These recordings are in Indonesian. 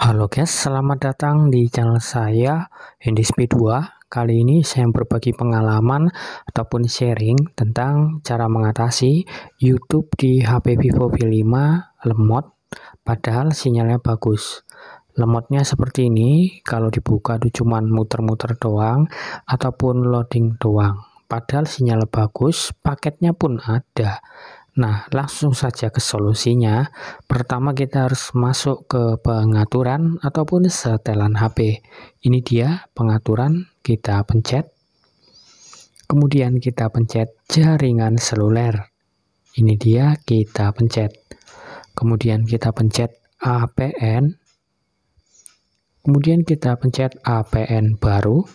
Halo guys, selamat datang di channel saya Handisp2. Kali ini saya berbagi pengalaman ataupun sharing tentang cara mengatasi YouTube di HP Vivo V5 lemot padahal sinyalnya bagus. Lemotnya seperti ini, kalau dibuka itu cuma muter-muter doang ataupun loading doang. Padahal sinyal bagus, paketnya pun ada. Nah, langsung saja ke solusinya. Pertama kita harus masuk ke pengaturan ataupun setelan HP. Ini dia pengaturan, kita pencet. Kemudian kita pencet jaringan seluler. Ini dia kita pencet. Kemudian kita pencet APN. Kemudian kita pencet APN baru.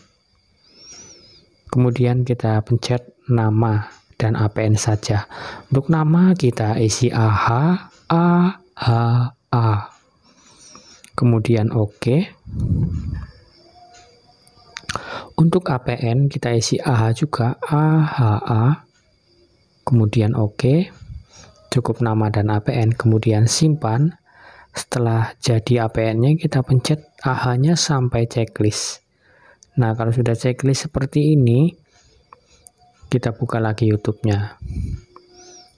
Kemudian kita pencet nama dan APN saja. Untuk nama kita isi AH, A, H, A. Kemudian oke. OK. Untuk APN kita isi AH juga AHA. Kemudian oke. OK. Cukup nama dan APN, kemudian simpan. Setelah jadi APN-nya kita pencet AH-nya sampai checklist. Nah, kalau sudah checklist seperti ini, kita buka lagi YouTube-nya.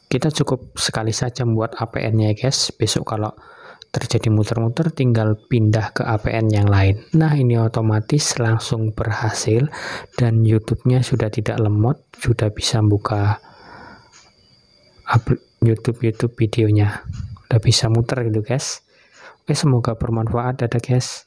Kita cukup sekali saja buat APN-nya ya, guys. Besok kalau terjadi muter-muter tinggal pindah ke APN yang lain. Nah ini otomatis langsung berhasil dan YouTube-nya sudah tidak lemot, sudah bisa buka YouTube-YouTube videonya. Udah bisa muter gitu guys. Oke semoga bermanfaat ada guys.